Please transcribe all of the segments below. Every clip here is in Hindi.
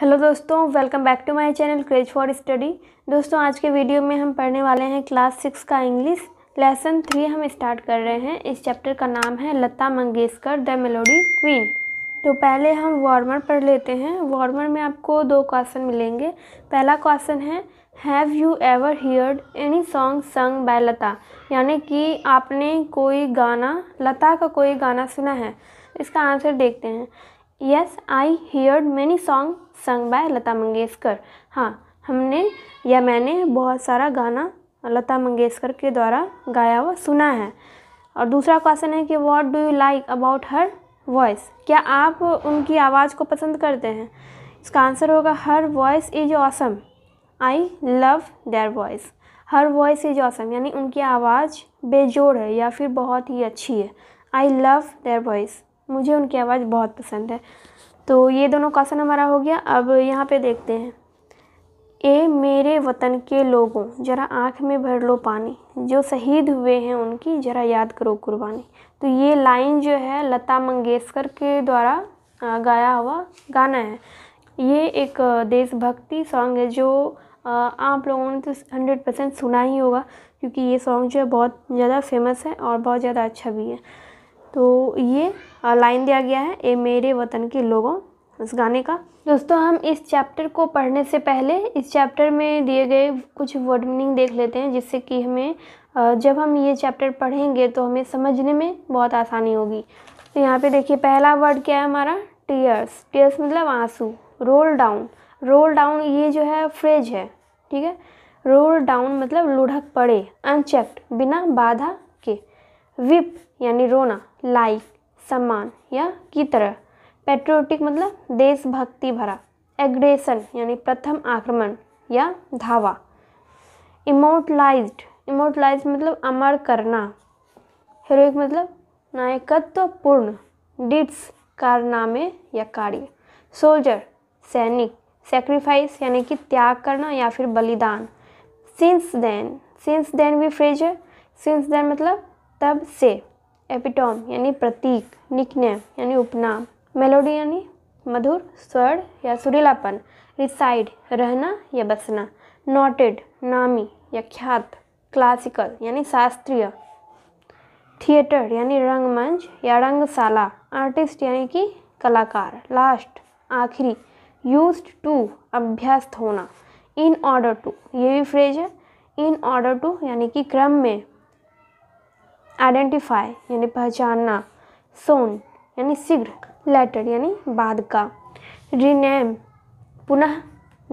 हेलो दोस्तों welcome back to my channel craze for study दोस्तों आज के वीडियो में हम पढ़ने वाले हैं क्लास सिक्स का इंग्लिश लेसन थ्री हम स्टार्ट कर रहे हैं इस चैप्टर का नाम है Lata Mangeshkar the melody queen तो पहले हम वार्मर पढ़ लेते हैं वार्मर में आपको दो क्वेश्चन मिलेंगे पहला क्वेश्चन है have you ever heard any song sung by Lata यानी कि आपने कोई गाना लता का कोई गाना सुना है इसका आंसर देखते हैं yes I heard many song sung by Lata Mangeshkar हाँ हमने या मैंने बहुत सारा गाना लता मंगेशकर के द्वारा गाया हुआ सुना है और दूसरा क्वेश्चन है कि what do you like about her voice क्या आप उनकी आवाज़ को पसंद करते हैं इसका आंसर होगा her voice is awesome I love their voice her voice is awesome यानी उनकी आवाज़ बेजोड़ है या फिर बहुत ही अच्छी है आई लव देयर वॉइस मुझे उनकी आवाज़ बहुत पसंद है तो ये दोनों क्वेश्चन हमारा हो गया अब यहाँ पे देखते हैं ए मेरे वतन के लोगों ज़रा आँख में भर लो पानी जो शहीद हुए हैं उनकी ज़रा याद करो कुर्बानी तो ये लाइन जो है लता मंगेशकर के द्वारा गाया हुआ गाना है ये एक देशभक्ति सॉन्ग है जो आप लोगों ने तो हंड्रेड परसेंट सुना ही होगा क्योंकि ये सॉन्ग जो है बहुत ज़्यादा फेमस है और बहुत ज़्यादा अच्छा भी है तो ये लाइन दिया गया है ए मेरे वतन के लोगों इस गाने का दोस्तों हम इस चैप्टर को पढ़ने से पहले इस चैप्टर में दिए गए कुछ वर्ड मीनिंग देख लेते हैं जिससे कि हमें जब हम ये चैप्टर पढ़ेंगे तो हमें समझने में बहुत आसानी होगी तो यहाँ पे देखिए पहला वर्ड क्या है हमारा टीयर्स टीयर्स मतलब आंसू रोल डाउन रोल डाउन ये जो है फ्रेज है ठीक है रोल डाउन मतलब लुढ़क पड़े अनचेक्ड बिना बाधा विप यानी रोना लाइक सम्मान या की तरह पेट्रियोटिक मतलब देशभक्ति भरा एग्रेसन यानी प्रथम आक्रमण या धावा इमोटलाइज इमोटलाइज मतलब अमर करना हीरोइक मतलब नायकत्वपूर्ण डिट्स कारनामे या कार्य सोल्जर सैनिक सेक्रीफाइस यानी कि त्याग करना या फिर बलिदान सिंस देन सिंस देन भी फ्रेज है सिंस देन मतलब तब से एपिटॉम यानी प्रतीक निकनेम यानी उपनाम मेलोडी यानी मधुर स्वर या सुरीलापन रिसाइड रहना या बसना नोटेड नामी या ख्यात क्लासिकल यानी शास्त्रीय थिएटर यानी रंगमंच या रंगशाला आर्टिस्ट यानी कि कलाकार लास्ट आखिरी यूज टू अभ्यस्त होना इन ऑर्डर टू ये भी फ्रेज है इन ऑर्डर टू यानी कि क्रम में आइडेंटिफाई यानी पहचानना सोन यानी शीघ्र लेटर यानी बाद का रीनेम पुनः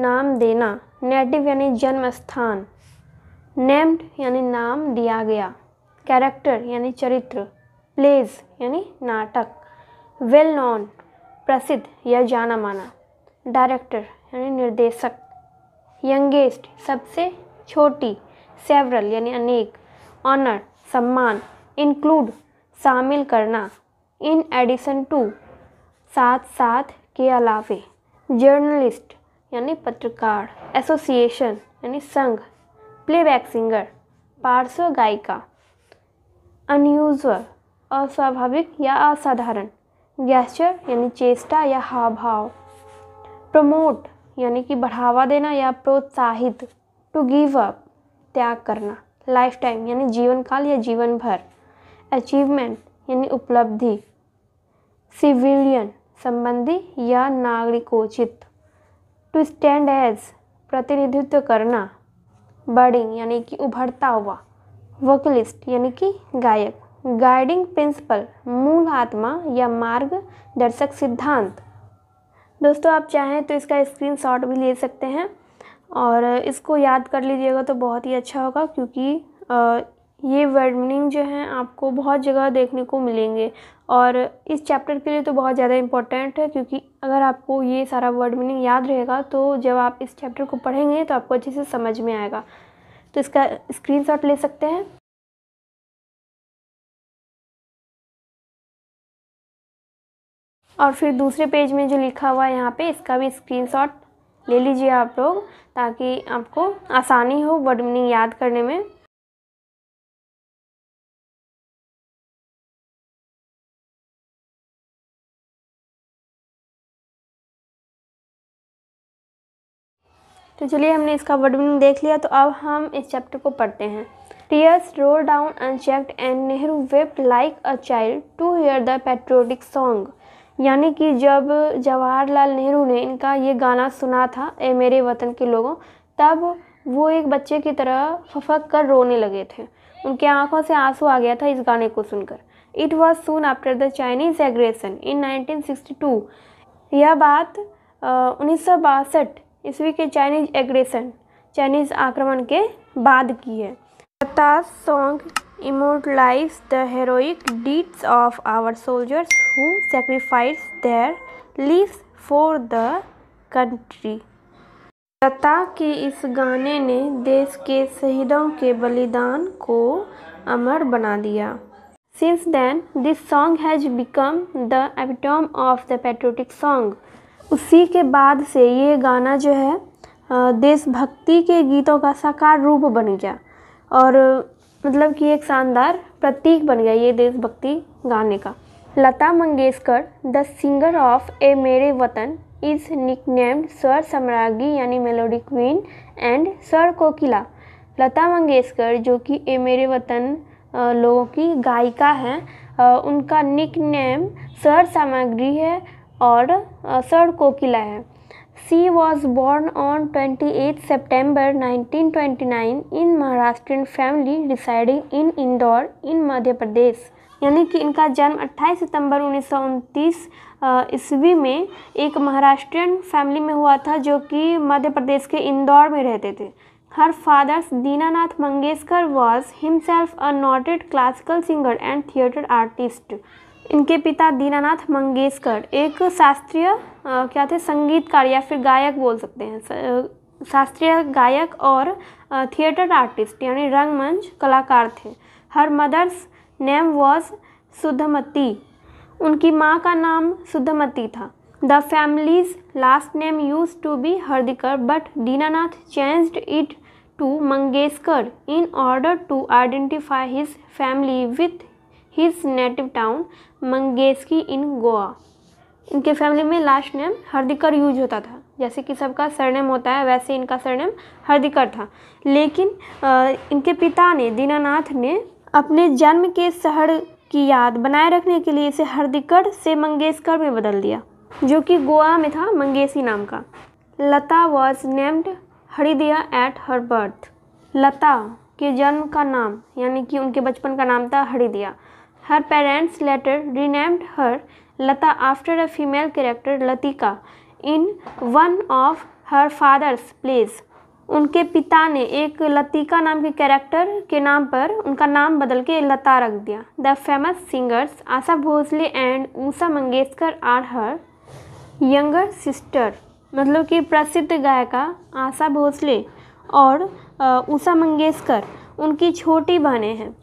नाम देना नेटिव यानी जन्म स्थान नेम्ड यानी नाम दिया गया कैरेक्टर यानी चरित्र प्लेज यानी नाटक वेल नॉन प्रसिद्ध या जाना माना डायरेक्टर यानी निर्देशक यंगेस्ट सबसे छोटी सेवरल यानी अनेक ऑनर सम्मान इंक्लूड शामिल करना इन एडिशन टू साथ साथ के अलावे जर्नलिस्ट यानी पत्रकार एसोसिएशन यानी संघ प्लेबैक सिंगर पार्श्व गायिका अनयूजल अस्वाभाविक या असाधारण गैस्चर यानी चेष्टा या हावभाव प्रमोट यानी कि बढ़ावा देना या प्रोत्साहित टू गिव अप त्याग करना लाइफ टाइम यानी जीवन काल या जीवन भर अचीवमेंट यानी उपलब्धि सिविलियन संबंधी या नागरिकोचित टू स्टैंड एज प्रतिनिधित्व करना बर्डिंग यानी कि उभरता हुआ वोकलिस्ट यानी कि गायक गाइडिंग प्रिंसिपल मूल आत्मा या मार्गदर्शक सिद्धांत दोस्तों आप चाहें तो इसका स्क्रीनशॉट भी ले सकते हैं और इसको याद कर लीजिएगा तो बहुत ही अच्छा होगा क्योंकि ये वर्ड मीनिंग जो है आपको बहुत जगह देखने को मिलेंगे और इस चैप्टर के लिए तो बहुत ज़्यादा इम्पॉर्टेंट है क्योंकि अगर आपको ये सारा वर्ड मीनिंग याद रहेगा तो जब आप इस चैप्टर को पढ़ेंगे तो आपको अच्छे से समझ में आएगा तो इसका स्क्रीन ले सकते हैं और फिर दूसरे पेज में जो लिखा हुआ है यहाँ पे इसका भी स्क्रीनशॉट ले लीजिए आप लोग ताकि आपको आसानी हो वर्ड मीनिंग याद करने में तो चलिए हमने इसका वर्ड मीनिंग देख लिया तो अब हम इस चैप्टर को पढ़ते हैं tears roll down unchecked and Nehru wept like a child to hear the patriotic song यानी कि जब जवाहरलाल नेहरू ने इनका ये गाना सुना था ए मेरे वतन के लोगों तब वो एक बच्चे की तरह फफक कर रोने लगे थे उनके आंखों से आंसू आ गया था इस गाने को सुनकर it was soon after the Chinese aggression in 1962 यह बात उन्नीस ईस्वी के चाइनीज एग्रेशन चाइनीज आक्रमण के बाद की है song immortalize the heroic deeds of our soldiers who sacrificed their lives for the country Lata के इस गाने ने देश के शहीदों के बलिदान को अमर बना दिया since then this song has become the epitome of the patriotic song उसी के बाद से ये गाना जो है देशभक्ति के गीतों का साकार रूप बन गया और मतलब कि एक शानदार प्रतीक बन गया ये देशभक्ति गाने का Lata Mangeshkar the singer of ए मेरे वतन इज निकनेम्ड स्वर सम्राज्ञी यानी मेलोडी क्वीन एंड स्वर कोकिला लता मंगेशकर जो कि ए मेरे वतन लोगों की गायिका हैं उनका निक नेम स्वर सामग्री है और स्वर कोकिला है She was born on 28 September 1929 in Maharashtrian family residing in Indore in मध्य प्रदेश यानी कि इनका जन्म 28 सितंबर उन्नीस ईस्वी में एक महाराष्ट्रियन फैमिली में हुआ था जो कि मध्य प्रदेश के इंदौर में रहते थे her father's Dinanath Mangeshkar was himself a noted classical singer and theatre artist इनके पिता दीनानाथ मंगेशकर एक शास्त्रीय क्या थे संगीतकार या फिर गायक बोल सकते हैं शास्त्रीय गायक और थिएटर आर्टिस्ट यानी रंगमंच कलाकार थे her mother's name was Sudhamati उनकी माँ का नाम सुधमती था the family's last name used to be Hardikar but Dinanath changed it to Mangeshkar in order to identify his family with his native town Mangeshi in Goa इनके फैमिली में लास्ट नेम हरदिकर यूज होता था जैसे कि सबका सरनेम होता है वैसे इनका सरनेम हरदिकर था लेकिन आ, इनके पिता ने दीनानाथ ने अपने जन्म के शहर की याद बनाए रखने के लिए इसे हरदिकर से मंगेशकर में बदल दिया जो कि गोवा में था मंगेशी नाम का Lata was named Hridaya at her birth Lata के जन्म का नाम यानी कि उनके बचपन का नाम था Hridaya her parents later renamed her Lata after a female character Latika in one of her father's plays. उनके पिता ने एक लतिका नाम के कैरेक्टर के नाम पर उनका नाम बदल के लता रख दिया the famous singers Asha Bhosle and Usha Mangeshkar are her younger sister मतलब कि प्रसिद्ध गायिका आशा भोसले और ऊषा मंगेशकर उनकी छोटी बहनें हैं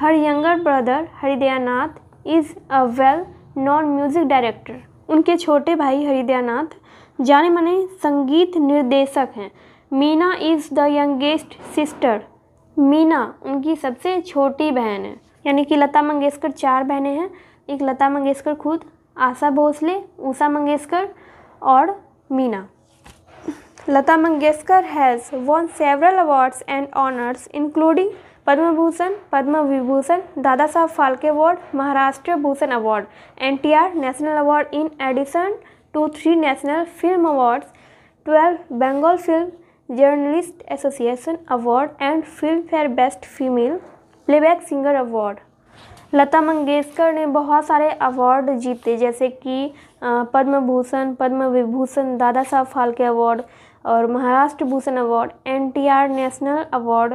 her younger brother Hridaynath is a well known music director उनके छोटे भाई हरिदयानाथ जाने माने संगीत निर्देशक हैं Meena is the youngest sister Meena उनकी सबसे छोटी बहन है यानी कि लता मंगेशकर चार बहनें हैं एक लता मंगेशकर खुद आशा भोसले उषा मंगेशकर और Meena Lata Mangeshkar has won several awards and honours including Padma Bhushan Padma Vibhushan Dada Saheb Phalke award Maharashtra Bhushan award are national award in addition to three national film awards twelve Bengal film journalist association award and Filmfare best female playback singer award Lata Mangeshkar ने बहुत सारे अवार्ड जीते जैसे कि पद्म भूषण पद्म विभूषण दादा साहब फाल्के अवार्ड और Maharashtra Bhushan award are national award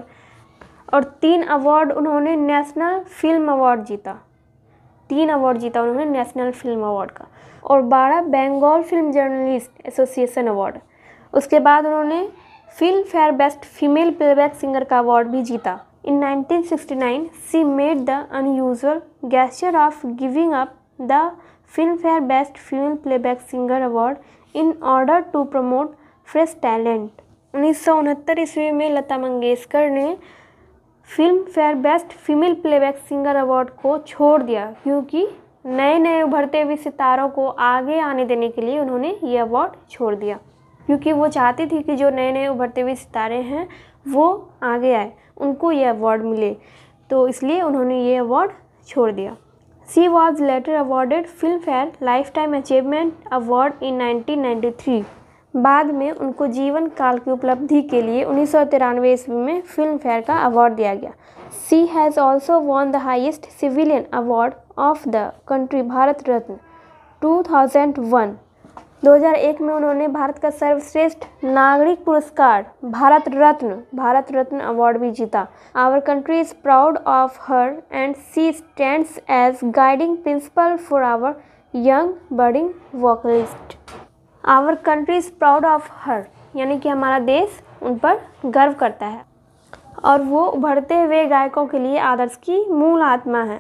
और तीन अवार्ड उन्होंने नेशनल फिल्म अवार्ड जीता तीन अवार्ड जीता उन्होंने नेशनल फिल्म अवार्ड का और बारह Bengal film journalist association award उसके बाद उन्होंने Filmfare best female playback singer का अवार्ड भी जीता in 1969 she made the unusual gesture of giving up the Filmfare best female playback singer award in order to promote fresh talent उन्नीस ईस्वी में लता मंगेशकर ने Filmfare best female playback singer award को छोड़ दिया क्योंकि नए नए उभरते हुए सितारों को आगे आने देने के लिए उन्होंने ये अवार्ड छोड़ दिया क्योंकि वो चाहती थी कि जो नए नए उभरते हुए सितारे हैं वो आगे आए उनको ये अवार्ड मिले तो इसलिए उन्होंने ये अवार्ड छोड़ दिया she was later awarded Filmfare lifetime achievement award in nineteen बाद में उनको जीवन काल की उपलब्धि के लिए उन्नीस सौ तिरानवे ईस्वी में फिल्मफेयर का अवार्ड दिया गया she has also won the highest civilian award of the country Bharat Ratna 2001 2001 में उन्होंने भारत का सर्वश्रेष्ठ नागरिक पुरस्कार भारत रत्न भारत रत्न अवार्ड भी जीता our country is proud of her and she stands as guiding principle for our young budding vocalist our country is proud of her यानी कि हमारा देश उन पर गर्व करता है और वो उभरते हुए गायकों के लिए आदर्श की मूल आत्मा है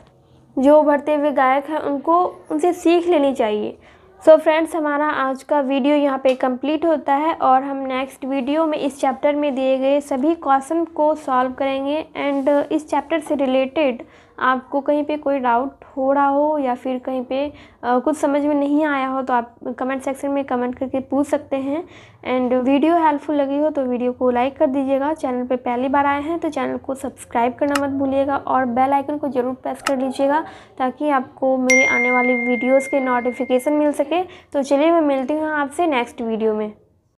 जो उभरते हुए गायक हैं उनको उनसे सीख लेनी चाहिए सो so फ्रेंड्स हमारा आज का वीडियो यहाँ पे कंप्लीट होता है और हम नेक्स्ट वीडियो में इस चैप्टर में दिए गए सभी क्वेश्चन को सॉल्व करेंगे एंड इस चैप्टर से रिलेटेड आपको कहीं पे कोई डाउट हो रहा हो या फिर कहीं पे आ, कुछ समझ में नहीं आया हो तो आप कमेंट सेक्शन में कमेंट करके पूछ सकते हैं एंड वीडियो हेल्पफुल लगी हो तो वीडियो को लाइक कर दीजिएगा चैनल पे पहली बार आए हैं तो चैनल को सब्सक्राइब करना मत भूलिएगा और बेल आइकन को ज़रूर प्रेस कर लीजिएगा ताकि आपको मेरे आने वाली वीडियोज़ के नोटिफिकेशन मिल सके तो चलिए मैं मिलती हूँ आपसे नेक्स्ट वीडियो में